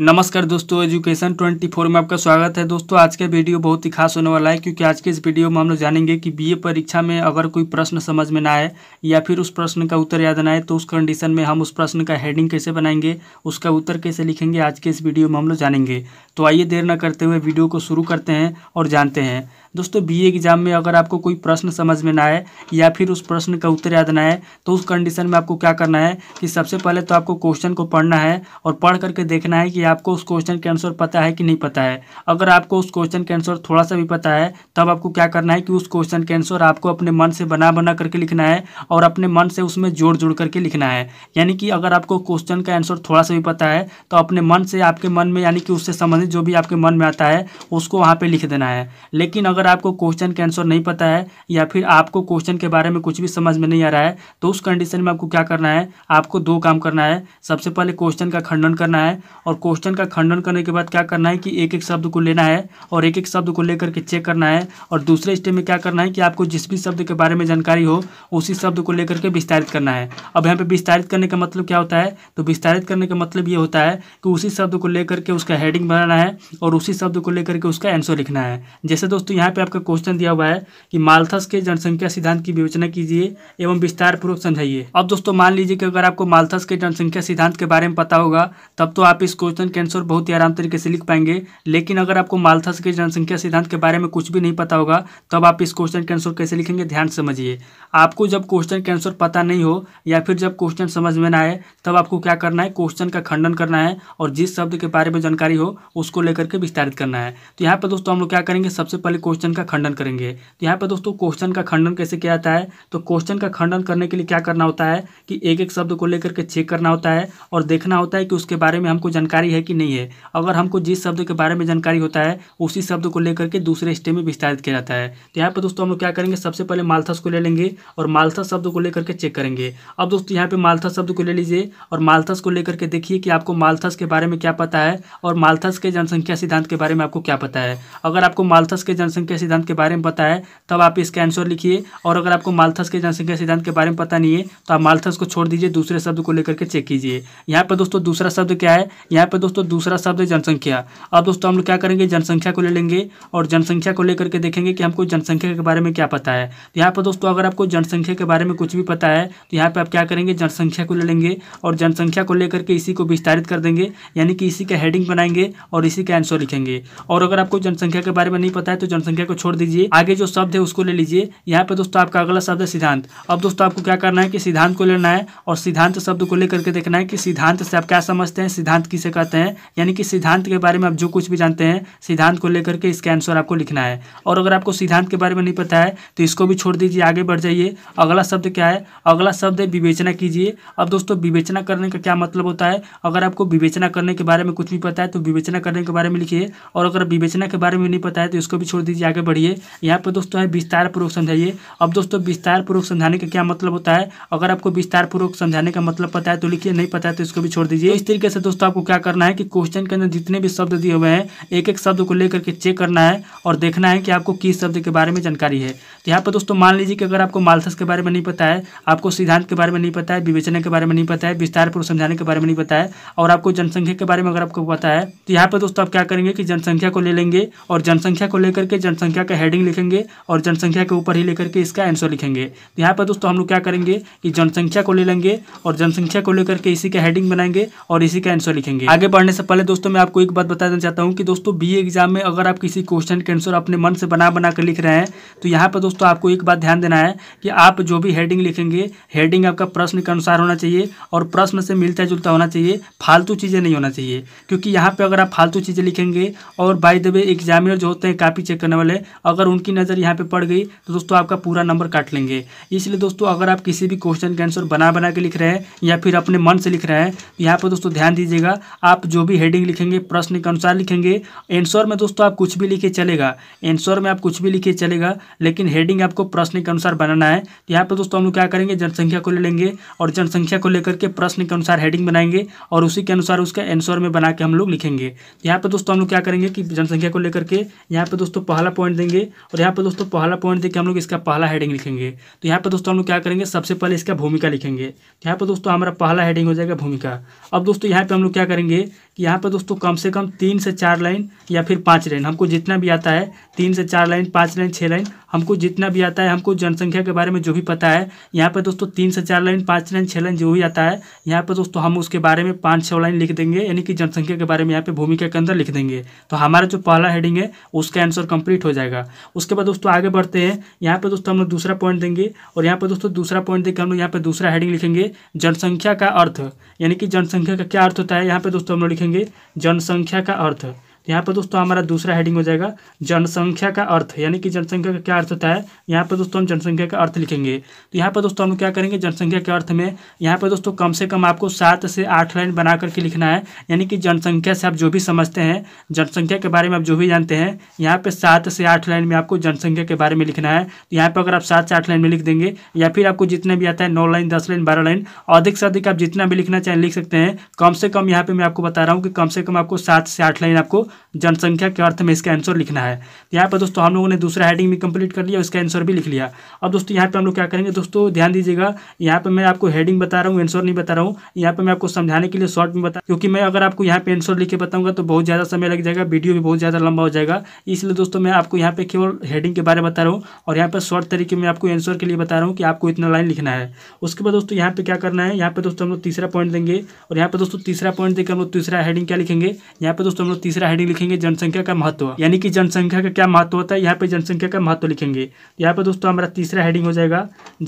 नमस्कार दोस्तों एजुकेशन 24 में आपका स्वागत है दोस्तों आज का वीडियो बहुत ही खास होने वाला है क्योंकि आज के इस वीडियो में हम लोग जानेंगे कि बीए परीक्षा में अगर कोई प्रश्न समझ में ना आए या फिर उस प्रश्न का उत्तर याद ना आए तो उस कंडीशन में हम उस प्रश्न का हेडिंग कैसे बनाएंगे उसका उत्तर कैसे लिखेंगे आज के इस वीडियो में हम लोग जानेंगे तो आइए देर न करते हुए वीडियो को शुरू करते हैं और जानते हैं दोस्तों बी एग्जाम में अगर आपको कोई प्रश्न समझ में ना आए या फिर उस प्रश्न का उत्तर याद ना आए तो उस कंडीशन में आपको क्या करना है कि सबसे पहले तो आपको क्वेश्चन को पढ़ना है और पढ़ करके देखना है कि आपको उस क्वेश्चन के आंसर पता है कि नहीं पता है अगर आपको उस क्वेश्चन के आंसर थोड़ा सा भी पता है तब आपको क्या करना है कि उस क्वेश्चन के आंसर आपको अपने मन से बना बना करके लिखना है और अपने मन से उसमें जोड़ जोड़ करके लिखना है यानी कि अगर आपको क्वेश्चन का आंसर थोड़ा सा भी पता है तो अपने मन से आपके मन में यानी कि उससे संबंधित जो भी आपके मन में आता है उसको वहाँ पर लिख देना है लेकिन अगर अगर आपको क्वेश्चन के आंसर नहीं पता है या फिर आपको क्वेश्चन के बारे में कुछ भी समझ में नहीं आ रहा है तो उस कंडीशन में आपको क्या करना है आपको दो काम करना है सबसे पहले क्वेश्चन का खंडन करना है और क्वेश्चन का खंडन करने के बाद क्या करना है कि एक एक शब्द को लेना है और एक एक शब्द को लेकर के चेक करना है और दूसरे स्टेप में क्या करना है कि आपको जिस भी शब्द के बारे में जानकारी हो उसी शब्द को लेकर के विस्तारित करना है अब यहाँ पर विस्तारित करने का मतलब क्या होता है तो विस्तारित करने का मतलब ये होता है कि उसी शब्द को लेकर के उसका हेडिंग बनाना है और उसी शब्द को लेकर के उसका आंसर लिखना है जैसे दोस्तों यहाँ पे आपका क्वेश्चन दिया हुआ है कि मालथस के जनसंख्या सिद्धांत की विवेचना कीजिए एवं विस्तार पूर्वक समझाइए अब दोस्तों मान लीजिए कि अगर आपको मालथस के जनसंख्या सिद्धांत के बारे में पता होगा तब तो आप इस क्वेश्चन के आंसर बहुत ही आराम तरीके से लिख पाएंगे लेकिन अगर आपको मालथस के जनसंख्या सिद्धांत के बारे में कुछ भी नहीं पता होगा तब आप इस क्वेश्चन के आंसर कैसे लिखेंगे ध्यान समझिए आपको जब क्वेश्चन के आंसर पता नहीं हो या फिर जब क्वेश्चन समझ में ना आए तब आपको क्या करना है क्वेश्चन का खंडन करना है और जिस शब्द के बारे में जानकारी हो उसको लेकर के विस्तारित करना है तो यहाँ पर दोस्तों हम लोग क्या करेंगे सबसे पहले क्वेश्चन क्वेश्चन का खंडन करेंगे तो यहाँ पर दोस्तों क्वेश्चन का खंडन कैसे किया जाता है तो क्वेश्चन का खंडन करने के लिए क्या करना होता है कि एक एक शब्द को लेकर के चेक करना होता है और देखना होता है कि उसके बारे में हमको जानकारी है कि नहीं है अगर हमको जिस शब्द के बारे में जानकारी होता है उसी शब्द को लेकर के दूसरे स्टेप में विस्तारित किया जाता है तो यहाँ पर दोस्तों हम लोग क्या करेंगे सबसे पहले मालथस को ले लेंगे और मालथस शब्द को लेकर के चेक करेंगे अब दोस्तों यहाँ पर मालथस शब्द को ले लीजिए और मालथस को लेकर के देखिए कि आपको मालथस के बारे में क्या पता है और मालथस के जनसंख्या सिद्धांत के बारे में आपको क्या पता है अगर आपको मालथस के जनसंख्या जनसंख्या सिद्धांत के बारे में पता है तब आप इसका आंसर लिखिए और अगर आपको मालथस के जनसंख्या सिद्धांत के बारे में पता नहीं है तो आप मालथस को छोड़ दीजिए दूसरे शब्द को लेकर के चेक कीजिए यहाँ पर दोस्तों दूसरा शब्द क्या है यहाँ पर दोस्तों दूसरा शब्द है जनसंख्या अब दोस्तों हम लोग क्या करेंगे जनसंख्या को ले लेंगे और जनसंख्या को लेकर के देखेंगे कि हमको जनसंख्या के बारे में क्या पता है तो यहाँ पर दोस्तों अगर आपको जनसंख्या के बारे में कुछ भी पता है तो यहाँ पर आप क्या करेंगे जनसंख्या को ले लेंगे और जनसंख्या को लेकर के इसी को विस्तारित कर देंगे यानी कि इसी का हेडिंग बनाएंगे और इसी का आंसर लिखेंगे और अगर आपको जनसंख्या के बारे में नहीं पता है तो जनसंख्या संख्या को छोड़ दीजिए आगे जो शब्द है उसको ले लीजिए यहाँ पे दोस्तों आपका अगला शब्द है सिद्धांत अब दोस्तों आपको क्या करना है कि सिद्धांत को लेना है और सिद्धांत शब्द को लेकर के देखना है कि सिद्धांत से आप क्या समझते हैं सिद्धांत किसे कहते हैं यानी कि सिद्धांत के बारे में आप जो कुछ भी जानते हैं सिद्धांत को लेकर के इसका आंसर आपको लिखना है और अगर आपको सिद्धांत के बारे में नहीं पता है तो इसको भी छोड़ दीजिए आगे बढ़ जाइए अगला शब्द क्या है अगला शब्द है विवेचना कीजिए अब दोस्तों विवेचना करने का क्या मतलब होता है अगर आपको विवेचना करने के बारे में कुछ भी पता है तो विवेचना करने के बारे में लिखिए और अगर विवेचना के बारे में नहीं पता है तो इसको भी छोड़ दीजिए आगे बढ़िए यहाँ पर दोस्तों है विस्तार पूर्वक समझाइए अब दोस्तों विस्तार पूर्वक समझाने का क्या मतलब होता है अगर आपको विस्तार पूर्वक समझाने का मतलब पता है तो लिखिए नहीं पता है तो इसको भी छोड़ दीजिए इस तरीके से दोस्तों आपको क्या करना है कि क्वेश्चन के अंदर जितने भी शब्द दिए हुए हैं एक एक शब्द को लेकर के चेक करना है और देखना है कि आपको किस शब्द के बारे में जानकारी है तो यहाँ पर दोस्तों मान लीजिए कि अगर आपको मालथस के बारे में नहीं पता है आपको सिद्धांत के बारे में नहीं पता है विवेचना के बारे में नहीं पता है विस्तार पूर्वक समझाने के बारे में नहीं पता है और आपको जनसंख्या के बारे में अगर आपको पता है तो यहाँ पर दोस्तों आप क्या करेंगे कि जनसंख्या को ले लेंगे और जनसंख्या को लेकर के जन जनसंख्या का हेडिंग लिखेंगे और जनसंख्या के ऊपर ही लेकर के इसका आंसर लिखेंगे तो यहाँ पर दोस्तों हम लोग क्या करेंगे कि जनसंख्या को ले लेंगे और जनसंख्या को लेकर के इसी का हेडिंग बनाएंगे और इसी का आंसर लिखेंगे आगे बढ़ने से पहले दोस्तों मैं आपको एक बात बता देना चाहता हूँ कि दोस्तों बी एग्जाम में अगर आप किसी क्वेश्चन के आंसर अपने मन से बना बना कर लिख रहे हैं तो यहाँ पर दोस्तों आपको एक बात ध्यान देना है कि आप जो भी हेडिंग लिखेंगे हेडिंग आपका प्रश्न के अनुसार होना चाहिए और प्रश्न से मिलता जुलता होना चाहिए फालतू चीज़ें नहीं होना चाहिए क्योंकि यहाँ पर अगर आप फालतू चीज़ें लिखेंगे और बाई द वे एग्जामिनर जो होते हैं कापी चेक करने वाले वाले अगर उनकी नज़र यहाँ पे पड़ गई तो दोस्तों आपका पूरा नंबर काट लेंगे इसलिए दोस्तों अगर आप किसी भी क्वेश्चन के आंसर बना बना के लिख रहे हैं या फिर अपने मन से लिख रहे हैं तो यहाँ पर दोस्तों ध्यान दीजिएगा आप जो भी हेडिंग लिखेंगे प्रश्न के अनुसार लिखेंगे एंसर में दोस्तों आप कुछ भी लिखे चलेगा एंसर में आप कुछ भी लिखे चलेगा लेकिन हेडिंग आपको प्रश्न के अनुसार बनाना है तो यहाँ पर दोस्तों हम लोग क्या करेंगे जनसंख्या को ले लेंगे और जनसंख्या को लेकर के प्रश्न के अनुसार हेडिंग बनाएंगे और उसी के अनुसार उसका एंसर में बना के हम लोग लिखेंगे तो यहाँ पर दोस्तों हम लोग क्या करेंगे कि जनसंख्या को लेकर के यहाँ पर दोस्तों पहला पॉइंट देंगे और यहाँ पर दोस्तों पहला पॉइंट देखिए हम लोग इसका पहला हेडिंग लिखेंगे तो यहाँ पर दोस्तों हम लोग क्या करेंगे सबसे पहले इसका भूमिका लिखेंगे तो यहाँ पर दोस्तों हमारा पहला हेडिंग हो जाएगा भूमिका अब दोस्तों यहाँ पर हम लोग क्या करेंगे कि यहाँ पर दोस्तों कम से कम तीन से चार लाइन या फिर पाँच लाइन हमको जितना भी आता है तीन से चार लाइन पाँच लाइन छः लाइन हमको जितना भी आता है हमको जनसंख्या के बारे में जो भी पता है यहाँ पर दोस्तों तीन से चार लाइन पाँच लाइन छः लाइन जो भी आता है यहाँ पर दोस्तों हम उसके बारे में पाँच छः लाइन लिख देंगे यानी कि जनसंख्या के बारे में यहाँ पर भूमिका के अंदर लिख देंगे तो हमारा जो पहला हेडिंग है उसका आंसर कंप्लीट हो जाएगा उसके बाद दोस्तों आगे बढ़ते हैं यहाँ पर दोस्तों हम लोग दूसरा पॉइंट देंगे और यहाँ पर दोस्तों दूसरा पॉइंट देकर हम लोग यहाँ पर दूसरा हेडिंग लिखेंगे जनसंख्या का अर्थ यानी कि जनसंख्या का क्या अर्थ होता है यहाँ पर दोस्तों हम लोग लिखेंगे देखेंगे जनसंख्या का अर्थ यहाँ पर दोस्तों हमारा दूसरा हेडिंग हो जाएगा जनसंख्या का अर्थ यानी कि जनसंख्या का क्या अर्थ होता है यहाँ पर दोस्तों हम जनसंख्या का अर्थ लिखेंगे तो यहाँ पर दोस्तों हम क्या करेंगे जनसंख्या के अर्थ में यहाँ पर दोस्तों कम से कम आपको सात से आठ लाइन बना करके लिखना है यानी कि जनसंख्या से आप जो भी समझते हैं जनसंख्या के बारे में आप जो भी जानते हैं यहाँ पर सात से आठ लाइन में आपको जनसंख्या के बारे में लिखना है तो यहाँ पर अगर आप सात से आठ लाइन में लिख देंगे या फिर आपको जितना भी आता है नौ लाइन दस लाइन बारह लाइन अधिक से अधिक आप जितना भी लिखना चाहें लिख सकते हैं कम से कम यहाँ पर मैं आपको बता रहा हूँ कि कम से कम आपको सात से आठ लाइन आपको जनसंख्या के अर्थ में इसका आंसर लिखना है यहाँ पर दोस्तों हम लोगों ने दूसरा हेडिंग भी कंप्लीट कर लिया उसका आंसर भी लिख लिया अब दोस्तों यहाँ पर हम लोग क्या करेंगे दोस्तों ध्यान दीजिएगा यहाँ पर मैं आपको हेडिंग बता रहा हूँ आंसर नहीं बता रहा हूँ यहाँ पर मैं आपको समझाने के लिए शॉर्ट में बता क्योंकि मैं अगर आपको यहाँ पर आंसर लिख के बताऊँगा तो बहुत ज़्यादा समय लग जाएगा वीडियो भी बहुत ज़्यादा लंबा हो जाएगा इसलिए दोस्तों मैं आपको यहाँ पर केवल हेडिंग के बारे में बता रहा हूँ और यहाँ पर शॉर्ट तरीके में आपको आंसर के लिए बता रहा हूँ कि आपको इतना लाइन लिखना है उसके बाद दोस्तों यहाँ पर क्या करना है यहाँ पर दोस्तों हम लोग तीसरा पॉइंट देंगे और यहाँ पर दोस्तों तीसरा पॉइंट देकर हम लोग तीसरा हेडिंग क्या लिखेंगे यहाँ पर दोस्तों हम लोग तीसरा हेडिंग नहीं लिखेंगे जनसंख्या का महत्व यानी कि जनसंख्या का क्या महत्व होता है यहाँ पे जनसंख्या का महत्व लिखेंगे यहाँ पे दोस्तों हमारा तीसरा हेडिंग हो जाएगा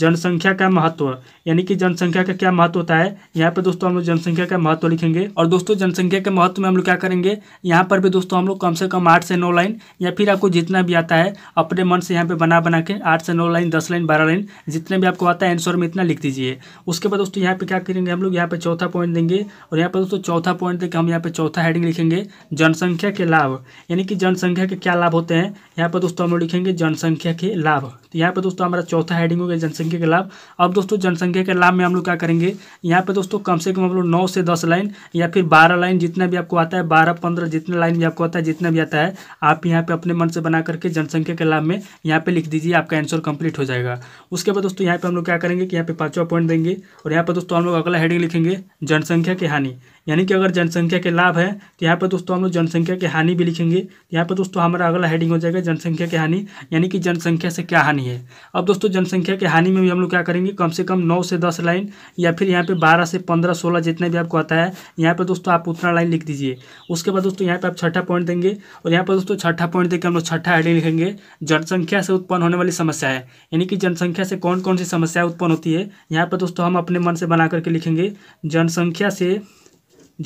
जनसंख्या का महत्व यानी कि जनसंख्या का क्या महत्व होता है यहाँ पे दोस्तों हम लोग जनसंख्या का महत्व लिखेंगे और दोस्तों जनसंख्या के महत्व में हम लोग क्या करेंगे यहाँ पर भी दोस्तों हम लोग कम से कम आठ से नौ लाइन या फिर आपको जितना भी आता है अपने मन से यहाँ पे बना बना के आठ से नौ लाइन दस लाइन बारह लाइन जितने भी आपको आता है आंसर में इतना लिख दीजिए उसके बाद दोस्तों यहाँ पे क्या करेंगे हम लोग यहाँ पे चौथा पॉइंट देंगे और यहाँ पर दोस्तों चौथा पॉइंट देखिए हम यहाँ पे चौथा हेडिंग लिखेंगे जनसंख्या जनसंख्या के लाभ यानी कि जनसंख्या के क्या लाभ होते हैं यहाँ पर दोस्तों हम लोग लिखेंगे जनसंख्या के लाभ तो यहाँ पर दोस्तों हमारा चौथा हेडिंग हो गया जनसंख्या के लाभ अब दोस्तों जनसंख्या के लाभ में हम लोग क्या करेंगे यहाँ पर दोस्तों कम से कम हम लोग नौ से दस लाइन या फिर बारह लाइन जितना भी आपको आता है बारह पंद्रह जितने लाइन भी आपको आता है जितना भी आता है आप यहाँ पर अपने मन से बना करके जनसंख्या के लाभ में यहाँ पर लिख दीजिए आपका आंसर कंप्लीट हो जाएगा उसके बाद दोस्तों यहाँ पर हम लोग क्या करेंगे कि यहाँ पर पाँचवा पॉइंट देंगे और यहाँ पर दोस्तों हम लोग अगला हेडिंग लिखेंगे जनसंख्या की हानि यानी कि अगर जनसंख्या के लाभ है तो यहाँ पर दोस्तों हम लोग जनसंख्या के हानि भी लिखेंगे यहाँ पर दोस्तों हमारा अगला हेडिंग हो जाएगा जनसंख्या की हानि यानी कि जनसंख्या से क्या हानि है अब दोस्तों जनसंख्या के हानि में भी हम लोग क्या करेंगे कम से कम नौ से दस लाइन या फिर यहाँ पर बारह से पंद्रह सोलह जितने भी आपको आता है यहाँ पर दोस्तों आप उतना लाइन लिख दीजिए उसके बाद दोस्तों यहाँ पर आप छठा पॉइंट देंगे और यहाँ पर दोस्तों छठा पॉइंट देकर हम लोग छठा हेडिंग लिखेंगे जनसंख्या से उत्पन्न होने वाली समस्या है यानी कि जनसंख्या से कौन कौन सी समस्या उत्पन्न होती है यहाँ पर दोस्तों हम अपने मन से बना करके लिखेंगे जनसंख्या से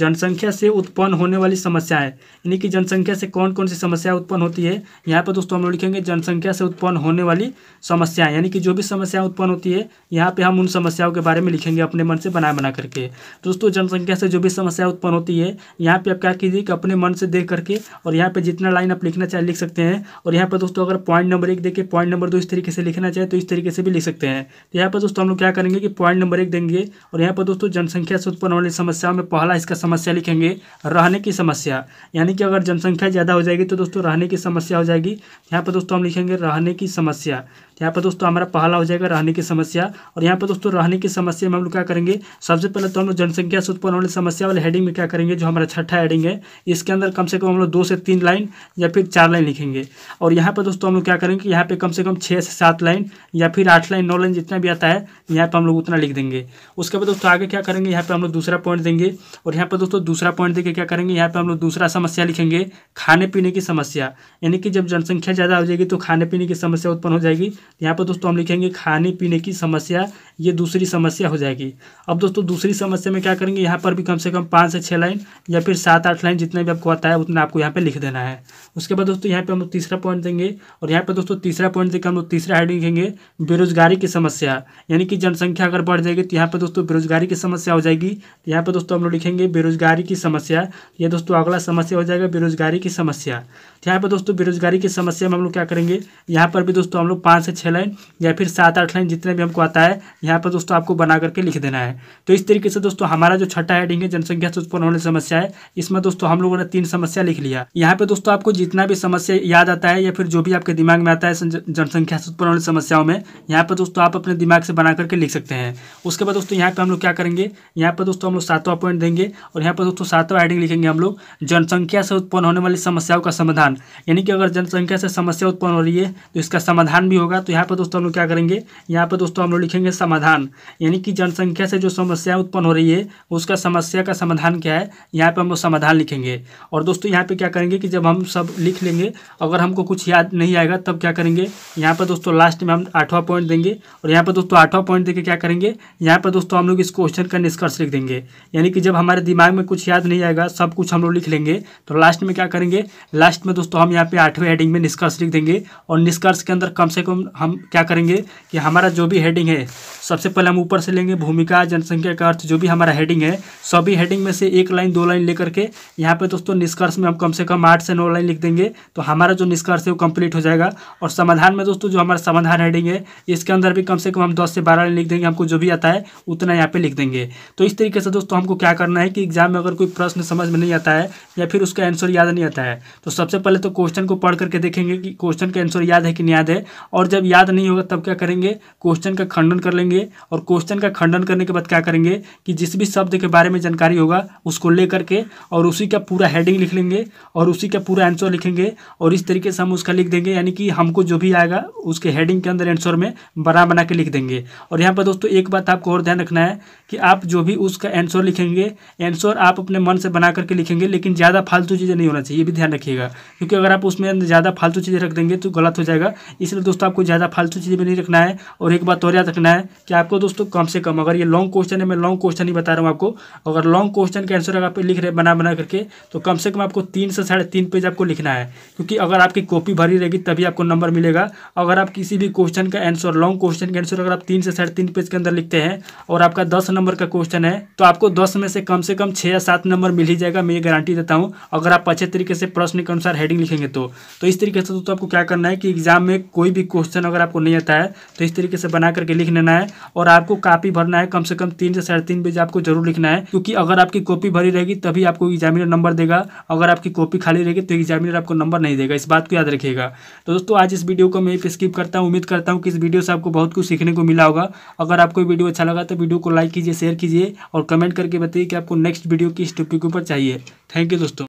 जनसंख्या से उत्पन्न होने वाली समस्याएं यानी कि जनसंख्या से कौन कौन सी समस्याएं उत्पन्न होती है यहाँ पर दोस्तों हम लोग लिखेंगे जनसंख्या से उत्पन्न होने वाली समस्याएं यानी कि जो भी समस्याएं उत्पन्न होती है यहाँ पे हम उन समस्याओं के बारे में लिखेंगे अपने मन से बना बना करके दोस्तों जनसंख्या से जो भी समस्या उत्पन्न होती है यहाँ पर आप क्या कीजिए कि अपने मन से देख करके और यहाँ पर जितना लाइन आप लिखना चाहें लिख सकते हैं और यहाँ पर दोस्तों अगर पॉइंट नंबर एक देखिए पॉइंट नंबर दो इस तरीके से लिखना चाहे तो इस तरीके से भी लिख सकते हैं तो यहाँ पर दोस्तों हम लोग क्या करेंगे कि पॉइंट नंबर एक देंगे और यहाँ पर दोस्तों जनसंख्या से उत्पन्न होने समस्याओं में पहला इसका समस्या लिखेंगे रहने की समस्या यानी कि अगर जनसंख्या ज़्यादा हो जाएगी तो दोस्तों रहने की समस्या हो जाएगी यहाँ पर दोस्तों हम लिखेंगे रहने की समस्या यहाँ पर दोस्तों हमारा पहला हो जाएगा रहने की समस्या और यहाँ पर दोस्तों रहने की समस्या में हम लोग क्या करेंगे सबसे पहले तो हम लोग जनसंख्या से उत्पन्न होने समस्या वाले हेडिंग में क्या करेंगे जो हमारा छठा हेडिंग है इसके अंदर कम से कम हम लोग दो से तीन लाइन या फिर चार लाइन लिखेंगे और यहाँ पर दोस्तों हम लोग क्या करेंगे यहाँ पर कम से कम छः से सात लाइन या फिर आठ लाइन नौ लाइन जितना भी आता है यहाँ पर हम लोग उतना लिख देंगे उसके बाद दोस्तों आगे क्या करेंगे यहाँ पर हम लोग दूसरा पॉइंट देंगे और यहाँ पर दोस्तों दूसरा पॉइंट देके क्या करेंगे यहाँ पर हम लोग दूसरा समस्या लिखेंगे खाने पीने की समस्या यानी कि जब जनसंख्या ज़्यादा हो जाएगी तो खाने पीने की समस्या उत्पन्न हो जाएगी यहाँ पर दोस्तों हम लिखेंगे खाने पीने की समस्या ये दूसरी समस्या हो जाएगी अब दोस्तों दूसरी समस्या में क्या करेंगे यहाँ पर भी कम से कम पाँच से छः लाइन या फिर सात आठ लाइन जितने भी आपको आता है उतना आपको यहाँ पर लिख देना है उसके बाद दोस्तों यहाँ पर हम लोग तीसरा पॉइंट देंगे और यहाँ पर दोस्तों तीसरा पॉइंट देकर हम लोग तीसरा हेडिंग लिखेंगे बेरोजगारी की समस्या यानी कि जनसंख्या अगर बढ़ जाएगी तो यहाँ पर दोस्तों बेरोजगारी की समस्या हो जाएगी यहाँ पर दोस्तों हम लोग लिखेंगे बेरोजगारी की समस्या ये दोस्तों अगला समस्या हो जाएगा बेरोजगारी की समस्या तो यहाँ पर दोस्तों बेरोजगारी की समस्या में हम लोग क्या करेंगे यहाँ पर भी दोस्तों हम लोग पाँच से से छः लाइन या फिर सात आठ लाइन जितने भी हमको आता है यहाँ पर दोस्तों आपको बना करके लिख देना है तो इस तरीके से दोस्तों हमारा जो छठा हेडिंग है जनसंख्या से उत्पन्न होने समस्या है इसमें दोस्तों हम लोगों ने तीन समस्या लिख लिया यहाँ पर दोस्तों आपको जितना भी समस्या याद आता है या फिर जो भी आपके दिमाग में आता है जनसंख्या से उत्पन्न होने समस्याओं में यहाँ पर दोस्तों आप अपने दिमाग से बना करके लिख सकते हैं उसके बाद दोस्तों यहाँ पे हम लोग क्या करेंगे यहाँ पर दोस्तों हम लोग सातवां पॉइंट देंगे और यहाँ पर दोस्तों सातवां हेडिंग लिखेंगे हम लोग जनसंख्या से उत्पन्न होने वाली समस्याओं का समाधान यानी कि अगर जनसंख्या से समस्या उत्पन्न हो रही है तो इसका समाधान भी होगा तो यहाँ पर दोस्तों हम लोग क्या करेंगे यहाँ पर दोस्तों हम लोग लिखेंगे समाधान यानी कि जनसंख्या से जो समस्या उत्पन्न हो रही है उसका समस्या का समाधान क्या है यहाँ पर हम लोग समाधान लिखेंगे और दोस्तों यहाँ पर क्या करेंगे कि जब हम सब लिख लेंगे अगर हमको कुछ याद नहीं आएगा तब क्या करेंगे यहाँ पर दोस्तों लास्ट में हम आठवां पॉइंट देंगे और यहाँ पर दोस्तों आठवां पॉइंट देकर क्या करेंगे यहाँ पर दोस्तों हम लोग इस क्वेश्चन का निष्कर्ष लिख देंगे यानी कि जब हमारे दिमाग में कुछ याद नहीं आएगा सब कुछ हम लोग लिख लेंगे तो लास्ट में क्या करेंगे लास्ट में दोस्तों हम यहाँ पे आठवें हेडिंग में निष्कर्ष लिख देंगे और निष्कर्ष के अंदर कम से कम हम क्या करेंगे कि हमारा जो भी हेडिंग है सबसे पहले हम ऊपर से लेंगे भूमिका जनसंख्या का अर्थ जो भी हमारा हेडिंग है सभी हेडिंग में से एक लाइन दो लाइन लेकर के यहाँ पे दोस्तों निष्कर्ष में हम कम से कम आठ से नौ लाइन लिख देंगे तो हमारा जो निष्कर्ष है वो कंप्लीट हो जाएगा और समाधान में दोस्तों जो हमारा समाधान हेडिंग है इसके अंदर भी कम से कम हम दस से बारह लाइन लिख देंगे हमको जो भी आता है उतना यहाँ पर लिख देंगे तो इस तरीके से दोस्तों हमको क्या करना है कि एग्जाम में अगर कोई प्रश्न समझ में नहीं आता है या फिर उसका आंसर याद नहीं आता है तो सबसे पहले तो क्वेश्चन को पढ़ करके देखेंगे कि क्वेश्चन का आंसर याद है कि नहीं याद है और जब जब याद नहीं होगा तब क्या करेंगे क्वेश्चन का खंडन कर लेंगे और क्वेश्चन का खंडन करने के बाद क्या करेंगे कि जिस भी शब्द के बारे में जानकारी होगा उसको ले करके और उसी का पूरा हेडिंग लिख लेंगे और उसी का पूरा आंसर लिखेंगे और इस तरीके से हम उसका लिख देंगे यानी कि हमको जो भी आएगा उसके हेडिंग के अंदर आंसर में बना बना के लिख देंगे और यहाँ पर दोस्तों एक बात आपको और ध्यान रखना है कि आप जो भी उसका आंसर लिखेंगे आंसर आप अपने मन से बना करके लिखेंगे लेकिन ज़्यादा फालतू चीज़ें नहीं होना चाहिए ये भी ध्यान रखिएगा क्योंकि अगर आप उसमें ज़्यादा फालतू चीज़ें रख देंगे तो गलत हो जाएगा इसलिए दोस्तों आपको ज़्यादा फालतू चीज़ें भी नहीं रखना है और एक बात और याद रखना है कि आपको दोस्तों कम से कम अगर ये लॉन्ग क्वेश्चन है मैं लॉन्ग क्वेश्चन ही बता रहा हूँ आपको अगर लॉन्ग क्वेश्चन के आंसर अगर आप लिख रहे बना बना करके तो कम से कम आपको तीन से साढ़े तीन पेज आपको लिखना है क्योंकि अगर आपकी कॉपी भरी रहेगी तभी आपको नंबर मिलेगा अगर आप किसी भी क्वेश्चन का आंसर लॉन्ग क्वेश्चन का आंसर अगर आप तीन से साढ़े तीन पेज के अंदर लिखते हैं और आपका दस नंबर का क्वेश्चन है तो आपको दस में से कम से कम छः या सात नंबर मिल ही जाएगा मैं ये गारंटी देता हूँ अगर आप अच्छे तरीके से प्रश्न के अनुसार हेडिंग लिखेंगे तो।, तो, इस तरीके से तो, तो आपको क्या करना है कि एग्जाम में कोई भी क्वेश्चन क्वेश्चन अगर आपको नहीं आता है तो इस तरीके से बना करके लिख लेना है और आपको कापी भरना है कम से कम तीन से साढ़े तीन बजे आपको जरूर लिखना है क्योंकि अगर आपकी कॉपी भरी रहेगी तभी आपको एग्जामिनर नंबर देगा अगर आपकी कॉपी खाली रहेगी तो एग्जामिनर आपको नंबर नहीं देगा इस बात को याद रखिएगा तो दोस्तों आज इस वीडियो को मैं स्किप करता हूँ उम्मीद करता हूँ कि इस वीडियो से आपको बहुत कुछ सीखने को मिला होगा अगर आपको वीडियो अच्छा लगा तो वीडियो को लाइक कीजिए शेयर कीजिए और कमेंट करके बताइए कि आपको नेक्स्ट वीडियो किस टॉपिक के ऊपर चाहिए थैंक यू दोस्तों